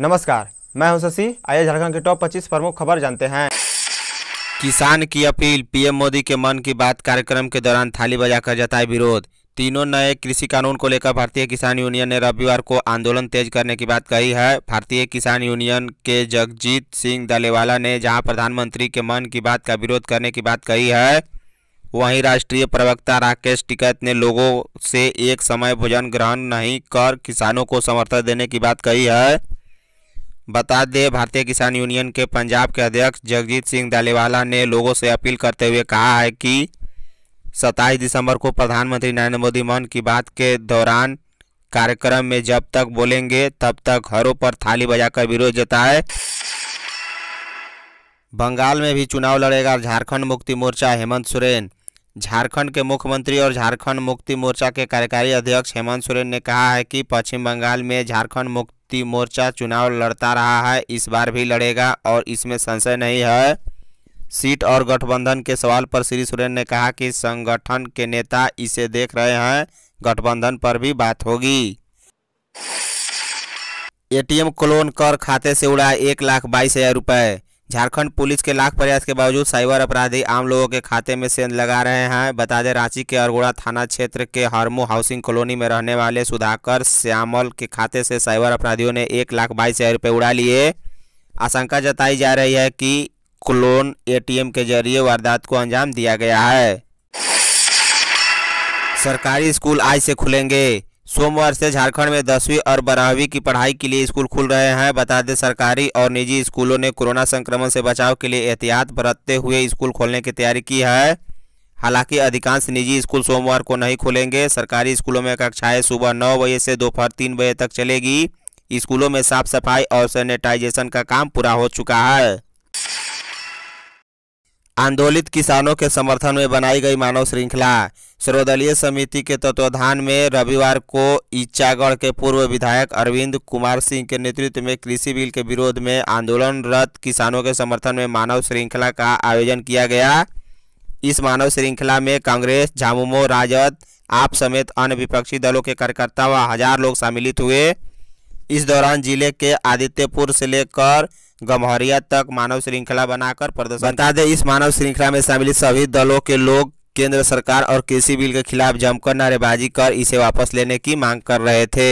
नमस्कार मैं हूं शशि आइए झारखंड के टॉप 25 प्रमुख खबर जानते हैं किसान की अपील पीएम मोदी के मन की बात कार्यक्रम के दौरान थाली बजाकर जताए विरोध तीनों नए कृषि कानून को लेकर भारतीय किसान यूनियन ने रविवार को आंदोलन तेज करने की बात कही है भारतीय किसान यूनियन के जगजीत सिंह दलेवाला ने जहाँ प्रधानमंत्री के मन की बात का विरोध करने की बात कही है वहीं राष्ट्रीय प्रवक्ता राकेश टिकैत ने लोगों से एक समय भोजन ग्रहण नहीं कर किसानों को समर्थन देने की बात कही है बता दें भारतीय किसान यूनियन के पंजाब के अध्यक्ष जगजीत सिंह दालेवाला ने लोगों से अपील करते हुए कहा है कि सत्ताईस दिसंबर को प्रधानमंत्री नरेंद्र मोदी मन की बात के दौरान कार्यक्रम में जब तक बोलेंगे तब तक घरों पर थाली बजाकर विरोध जताए बंगाल में भी चुनाव लड़ेगा झारखंड मुक्ति मोर्चा हेमंत सोरेन झारखंड के मुख्यमंत्री और झारखंड मुक्ति मोर्चा के कार्यकारी अध्यक्ष हेमंत सोरेन ने कहा है कि पश्चिम बंगाल में झारखंड मुक्ति मोर्चा चुनाव लड़ता रहा है इस बार भी लड़ेगा और इसमें संशय नहीं है सीट और गठबंधन के सवाल पर श्री सोरेन ने कहा कि संगठन के नेता इसे देख रहे हैं गठबंधन पर भी बात होगी एटीएम क्लोन कर खाते से उड़ा एक लाख बाईस हजार रुपये झारखंड पुलिस के लाख प्रयास के बावजूद साइबर अपराधी आम लोगों के खाते में सेंध लगा रहे हैं बता दें रांची के अरगोड़ा थाना क्षेत्र के हरमू हाउसिंग कॉलोनी में रहने वाले सुधाकर श्यामल के खाते से साइबर अपराधियों ने एक लाख बाईस हज़ार रुपये उड़ा लिए आशंका जताई जा रही है कि क्लोन एटीएम के जरिए वारदात को अंजाम दिया गया है सरकारी स्कूल आज से खुलेंगे सोमवार से झारखंड में दसवीं और बारहवीं की पढ़ाई के लिए स्कूल खुल रहे हैं बता दें सरकारी और निजी स्कूलों ने कोरोना संक्रमण से बचाव के लिए एहतियात बरतते हुए स्कूल खोलने की तैयारी की है हालांकि अधिकांश निजी स्कूल सोमवार को नहीं खुलेंगे सरकारी स्कूलों में कक्षाएं सुबह नौ बजे से दोपहर तीन बजे तक चलेगी स्कूलों में साफ सफाई और सैनिटाइजेशन का काम पूरा हो चुका है आंदोलित किसानों के समर्थन में बनाई गई मानव श्रृंखला सर्वदलीय समिति के तत्वाधान में रविवार को ईचागढ़ के पूर्व विधायक अरविंद कुमार सिंह के नेतृत्व में कृषि बिल के विरोध में आंदोलनरत किसानों के समर्थन में मानव श्रृंखला का आयोजन किया गया इस मानव श्रृंखला में कांग्रेस झामुमो राजद आप समेत अन्य विपक्षी दलों के कार्यकर्ता व हजार लोग सम्मिलित हुए इस दौरान जिले के आदित्यपुर से लेकर गम्हरिया तक मानव श्रृंखला बनाकर प्रदर्शन बता दें इस मानव श्रृंखला में शामिल सभी दलों के लोग केंद्र सरकार और कृषि बिल के खिलाफ जमकर नारेबाजी कर इसे वापस लेने की मांग कर रहे थे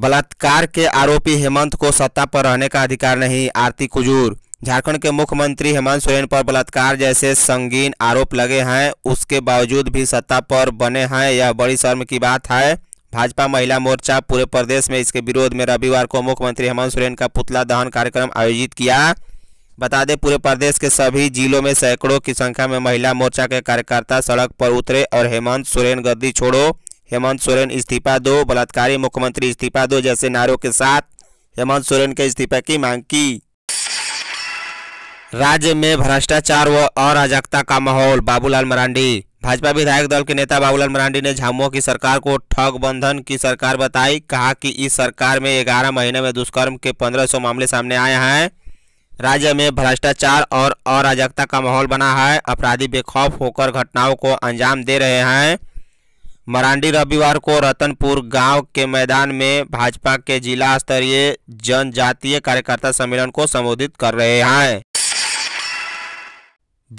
बलात्कार के आरोपी हेमंत को सत्ता पर रहने का अधिकार नहीं आरती कुजूर झारखंड के मुख्यमंत्री हेमंत सोरेन पर बलात्कार जैसे संगीन आरोप लगे हैं उसके बावजूद भी सत्ता पर बने हैं यह बड़ी शर्म की बात है भाजपा महिला मोर्चा पूरे प्रदेश में इसके विरोध में रविवार को मुख्यमंत्री हेमंत सोरेन का पुतला दहन कार्यक्रम आयोजित किया बता दें पूरे प्रदेश के सभी जिलों में सैकड़ों की संख्या में महिला मोर्चा के कार्यकर्ता सड़क पर उतरे और हेमंत सोरेन गद्दी छोड़ो हेमंत सोरेन इस्तीफा दो बलात्कारी मुख्यमंत्री इस्तीफा दो जैसे नारों के साथ हेमंत सोरेन के इस्तीफे की मांग की राज्य में भ्रष्टाचार व अराजकता का माहौल बाबूलाल मरांडी भाजपा विधायक दल के नेता बाबूलाल मरांडी ने झामुआ की सरकार को ठग बंधन की सरकार बताई कहा कि इस सरकार में ग्यारह महीने में दुष्कर्म के पंद्रह सौ मामले सामने आए हैं राज्य में भ्रष्टाचार और अराजकता का माहौल बना है अपराधी बेखौफ होकर घटनाओं को अंजाम दे रहे हैं मरांडी रविवार को रतनपुर गांव के मैदान में भाजपा के जिला स्तरीय जनजातीय कार्यकर्ता सम्मेलन को संबोधित कर रहे हैं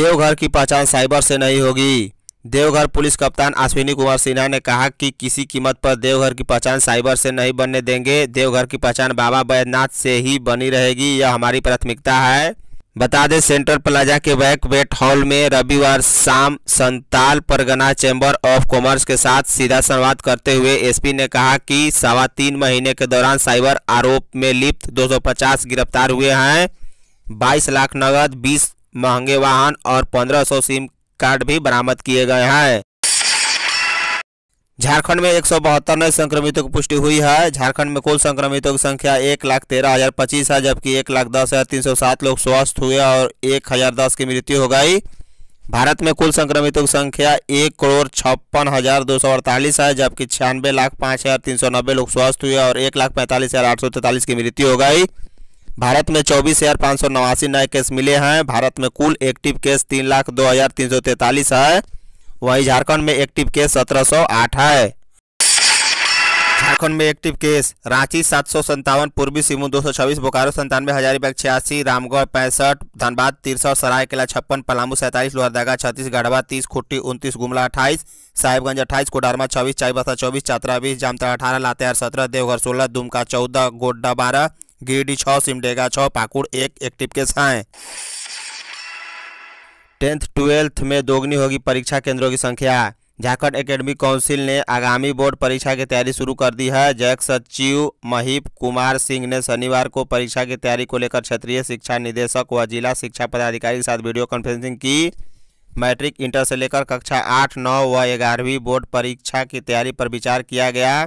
देवघर की पहचान साइबर से नहीं होगी देवघर पुलिस कप्तान अश्विनी कुमार सिन्हा ने कहा कि किसी कीमत पर देवघर की पहचान साइबर से नहीं बनने देंगे देवघर की पहचान बाबा बैद्यनाथ से ही बनी रहेगी यह हमारी प्राथमिकता है बता दें सेंट्रल प्लाजा के बैक वेट हॉल में रविवार शाम Santhal Pargana chamber of commerce के साथ सीधा संवाद करते हुए एसपी ने कहा कि सवा तीन महीने के दौरान साइबर आरोप में लिप्त 250 गिरफ्तार हुए हैं 22 लाख नगद 20 महंगे वाहन और 1500 सिम कार्ड भी बरामद किए गए हैं झारखंड में एक सौ बहत्तर नए संक्रमितों की पुष्टि हुई है झारखंड में कुल संक्रमितों की संख्या एक लाख तेरह हजार पच्चीस है जबकि एक लाख दस हजार तीन सौ सात लोग स्वस्थ हुए और एक हजार दस की मृत्यु हो गई भारत में कुल संक्रमितों की संख्या एक करोड़ छप्पन हजार दो सौ अड़तालीस है जबकि छियानवे लाख पाँच हजार तीन सौ नब्बे लोग स्वस्थ हुए और एक लाख पैंतालीस हजार आठ सौ तैतालीस की मृत्यु हो गई भारत में चौबीस हजार पाँच सौ नवासी नए केस मिले हैं भारत में कुल एक्टिव केस तीन लाख दो हजार तीन सौ तैतालीस है वहीं झारखंड में एक्टिव केस सत्रह सौ आठ है झारखंड में एक्टिव केस रांची सात सौ संतावन पूर्वी सिंहभूम दो सौ छब्बीस बोकारो संतानवे हजारीबाग छियासी रामगढ़ पैंसठ धनबाद तिरसठ सरायकेला छप्पन पलामू सैंतालीस लोहरदगा छत्तीस गढ़वा तीस खुट्टी उनतीस गुमला अट्ठाईस साहिबगंज अट्ठाईस कोडारमा छब्बीस चाईबसा चौबीस चातरा बीस जामता अठारह लातेहार सत्रह देवघर सोलह दुमका चौदह गोड्डा बारह गिरडी छः सिमडेगा छः पाकुड़ एक एक्टिव केस हैं टेंथ ट्वेल्थ में दोगुनी होगी परीक्षा केंद्रों की संख्या झारखंड एकेडमिक काउंसिल ने आगामी बोर्ड परीक्षा की तैयारी शुरू कर दी है जैक सचिव महीप कुमार सिंह ने शनिवार को परीक्षा की तैयारी को लेकर क्षेत्रीय शिक्षा निदेशक व जिला शिक्षा पदाधिकारी के साथ वीडियो कॉन्फ्रेंसिंग की मैट्रिक इंटर से लेकर कक्षा आठ नौ व ग्यारहवीं बोर्ड परीक्षा की तैयारी पर विचार किया गया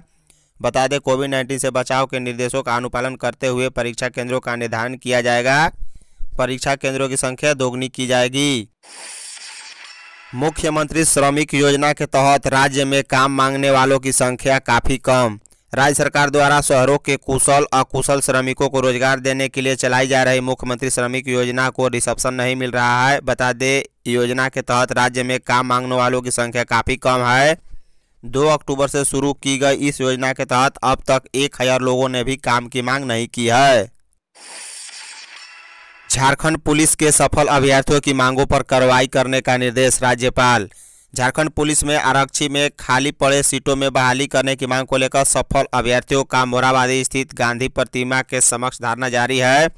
बता दें कोविड नाइन्टीन से बचाव के निर्देशों का अनुपालन करते हुए परीक्षा केंद्रों का निर्धारण किया जाएगा परीक्षा केंद्रों की संख्या दोगुनी की जाएगी मुख्यमंत्री श्रमिक योजना के तहत राज्य में काम मांगने वालों की संख्या काफ़ी कम राज्य सरकार द्वारा शहरों के कुशल अकुशल श्रमिकों को रोजगार देने के लिए चलाई जा रही मुख्यमंत्री श्रमिक योजना को रिसेप्शन नहीं मिल रहा है बता दें योजना के तहत राज्य में काम मांगने वालों की संख्या काफ़ी कम है दो अक्टूबर से शुरू की गई इस योजना के तहत अब तक एक हजार लोगों ने भी काम की मांग नहीं की है झारखंड पुलिस के सफल अभ्यर्थियों की मांगों पर कार्रवाई करने का निर्देश राज्यपाल झारखंड पुलिस में आरक्षी में खाली पड़े सीटों में बहाली करने की मांग को लेकर सफल अभ्यर्थियों का मोराबादी स्थित गांधी प्रतिमा के समक्ष धारणा जारी है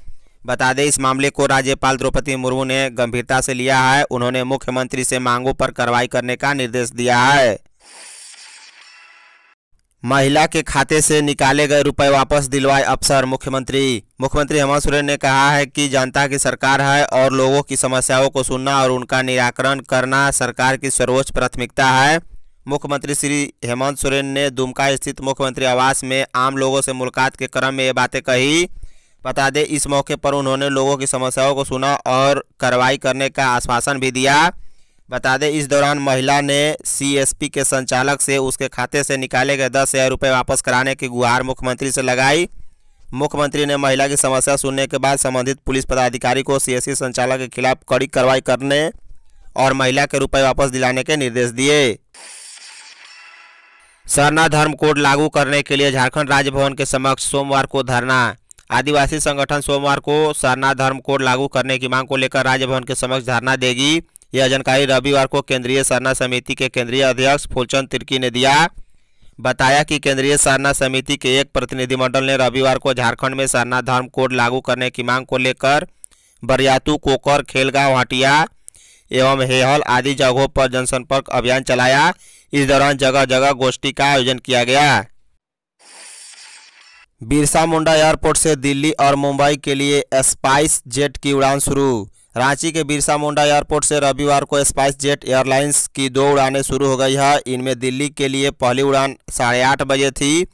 बता दें इस मामले को राज्यपाल द्रौपदी मुर्मू ने गंभीरता से लिया है उन्होंने मुख्यमंत्री से मांगों पर कार्रवाई करने का निर्देश दिया है महिला के खाते से निकाले गए रुपए वापस दिलवाए अफसर मुख्यमंत्री मुख्यमंत्री हेमंत सोरेन ने कहा है कि जनता की सरकार है और लोगों की समस्याओं को सुनना और उनका निराकरण करना सरकार की सर्वोच्च प्राथमिकता है मुख्यमंत्री श्री हेमंत सोरेन ने दुमका स्थित मुख्यमंत्री आवास में आम लोगों से मुलाकात के क्रम में ये बातें कही बता दें इस मौके पर उन्होंने लोगों की समस्याओं को सुना और कार्रवाई करने का आश्वासन भी दिया बता दें इस दौरान महिला ने सीएसपी के संचालक से उसके खाते से निकाले गए दस हज़ार रुपये वापस कराने की गुहार मुख्यमंत्री से लगाई मुख्यमंत्री ने महिला की समस्या सुनने के बाद संबंधित पुलिस पदाधिकारी को सी संचालक के खिलाफ कड़ी कार्रवाई करने और महिला के रुपए वापस दिलाने के निर्देश दिए सरना धर्म कोड लागू करने के लिए झारखंड राज्य भवन के समक्ष सोमवार को धरना आदिवासी संगठन सोमवार को सरना धर्म कोड लागू करने की मांग को लेकर राज्य भवन के समक्ष धरना देगी यह जानकारी रविवार को केंद्रीय सरना समिति के केंद्रीय अध्यक्ष फूलचंद तिर्की ने दिया बताया कि केंद्रीय सरना समिति के एक प्रतिनिधिमंडल ने रविवार को झारखंड में सरना धर्म कोड लागू करने की मांग को लेकर बरियातू कोकर खेलगांव हटिया एवं हेहल आदि जगहों पर जनसंपर्क अभियान चलाया इस दौरान जगह जगह गोष्ठी का आयोजन किया गया बिरसा मुंडा एयरपोर्ट से दिल्ली और मुंबई के लिए स्पाइस जेट की उड़ान शुरू रांची के बिरसा मुंडा एयरपोर्ट से रविवार को स्पाइस जेट एयरलाइंस की दो उड़ानें शुरू हो गई है इनमें दिल्ली के लिए पहली उड़ान साढ़े आठ बजे थी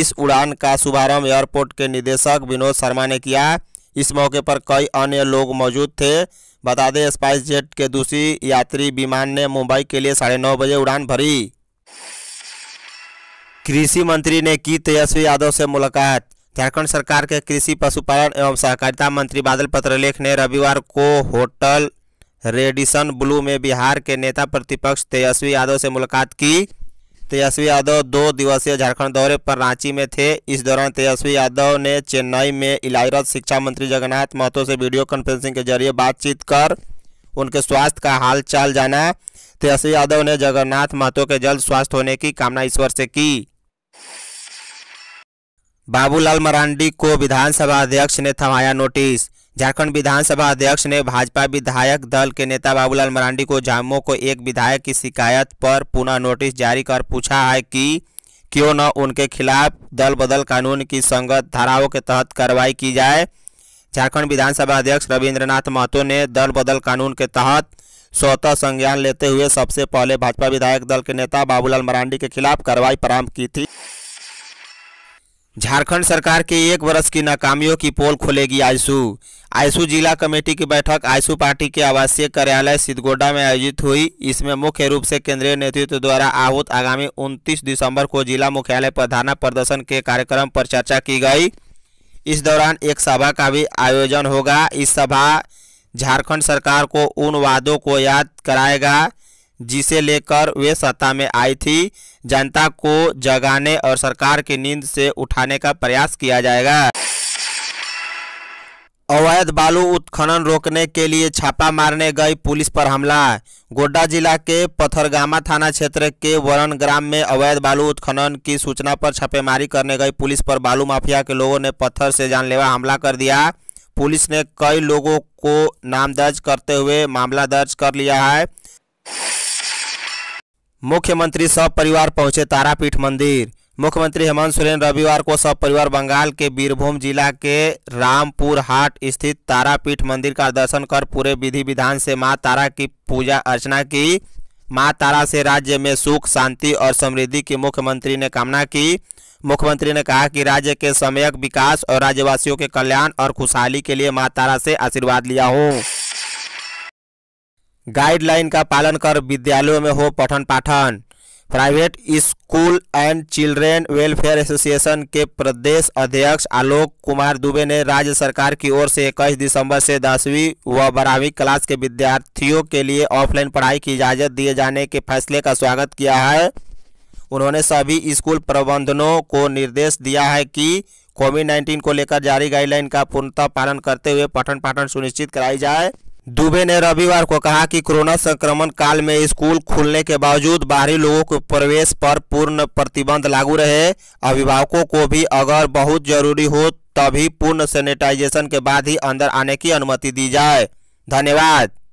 इस उड़ान का शुभारंभ एयरपोर्ट के निदेशक विनोद शर्मा ने किया इस मौके पर कई अन्य लोग मौजूद थे बता दें स्पाइस जेट के दूसरी यात्री विमान ने मुंबई के लिए साढ़े नौ बजे उड़ान भरी कृषि मंत्री ने की तेजस्वी यादव से मुलाकात झारखंड सरकार के कृषि पशुपालन एवं सहकारिता मंत्री बादल पत्रलेख ने रविवार को होटल रेडिसन ब्लू में बिहार के नेता प्रतिपक्ष तेजस्वी यादव से मुलाकात की तेजस्वी यादव दो दिवसीय झारखंड दौरे पर रांची में थे इस दौरान तेजस्वी यादव ने चेन्नई में इलायरत शिक्षा मंत्री जगन्नाथ महतो से वीडियो कॉन्फ्रेंसिंग के जरिए बातचीत कर उनके स्वास्थ्य का हाल चाल जाना तेजस्वी यादव ने जगन्नाथ महतो के जल्द स्वास्थ्य होने की कामना ईश्वर से की बाबूलाल मरांडी को विधानसभा अध्यक्ष ने थमाया नोटिस झारखंड विधानसभा अध्यक्ष ने भाजपा विधायक दल के नेता बाबूलाल मरांडी को जामो को एक विधायक की शिकायत पर पुनः नोटिस जारी कर पूछा है कि क्यों न उनके खिलाफ दल बदल कानून की संगत धाराओं के तहत कार्रवाई की जाए झारखंड विधानसभा अध्यक्ष रविन्द्रनाथ महतो ने दल बदल कानून के तहत स्वतः संज्ञान लेते हुए सबसे पहले भाजपा विधायक दल के नेता बाबूलाल मरांडी के खिलाफ कार्रवाई प्रारंभ की थी झारखंड सरकार के एक वर्ष की नाकामियों की पोल खोलेगी आयसू आयसू जिला कमेटी की बैठक आयसू पार्टी के आवासीय कार्यालय सिद्धगोडा में आयोजित हुई इसमें मुख्य रूप से केंद्रीय नेतृत्व द्वारा आहूत आगामी 29 दिसंबर को जिला मुख्यालय पर धाना प्रदर्शन के कार्यक्रम पर चर्चा की गई इस दौरान एक सभा का भी आयोजन होगा इस सभा झारखंड सरकार को उन वादों को याद कराएगा जिसे लेकर वे सत्ता में आई थी जनता को जगाने और सरकार की नींद से उठाने का प्रयास किया जाएगा अवैध बालू उत्खनन रोकने के लिए छापा मारने गई पुलिस पर हमला गोड्डा जिला के पथरगामा थाना क्षेत्र के वरण ग्राम में अवैध बालू उत्खनन की सूचना पर छापेमारी करने गई पुलिस पर बालू माफिया के लोगों ने पत्थर से जानलेवा हमला कर दिया पुलिस ने कई लोगों को नाम दर्ज करते हुए मामला दर्ज कर लिया है मुख्यमंत्री सब परिवार पहुंचे तारापीठ मंदिर मुख्यमंत्री हेमंत सोरेन रविवार को सब परिवार बंगाल के बीरभूम जिला के रामपुर हाट स्थित तारापीठ मंदिर का दर्शन कर पूरे विधि विधान से मां तारा की पूजा अर्चना की मां तारा से राज्य में सुख शांति और समृद्धि की मुख्यमंत्री ने कामना की मुख्यमंत्री ने कहा कि राज्य के समयक विकास और राज्यवासियों के कल्याण और खुशहाली के लिए माँ तारा से आशीर्वाद लिया हूँ गाइडलाइन का पालन कर विद्यालयों में हो पठन पाठन private school and children welfare association के प्रदेश अध्यक्ष आलोक कुमार दुबे ने राज्य सरकार की ओर से इक्कीस दिसंबर से दसवीं व बारहवीं क्लास के विद्यार्थियों के लिए ऑफलाइन पढ़ाई की इजाज़त दिए जाने के फैसले का स्वागत किया है उन्होंने सभी स्कूल प्रबंधनों को निर्देश दिया है कि कोविड नाइन्टीन को लेकर जारी गाइडलाइन का पूर्णतः पालन करते हुए पठन पाठन सुनिश्चित कराई जाए दुबे ने रविवार को कहा कि कोरोना संक्रमण काल में स्कूल खुलने के बावजूद बाहरी लोगों के प्रवेश पर पूर्ण प्रतिबंध लागू रहे अभिभावकों को भी अगर बहुत जरूरी हो तभी पूर्ण सैनिटाइजेशन के बाद ही अंदर आने की अनुमति दी जाए धन्यवाद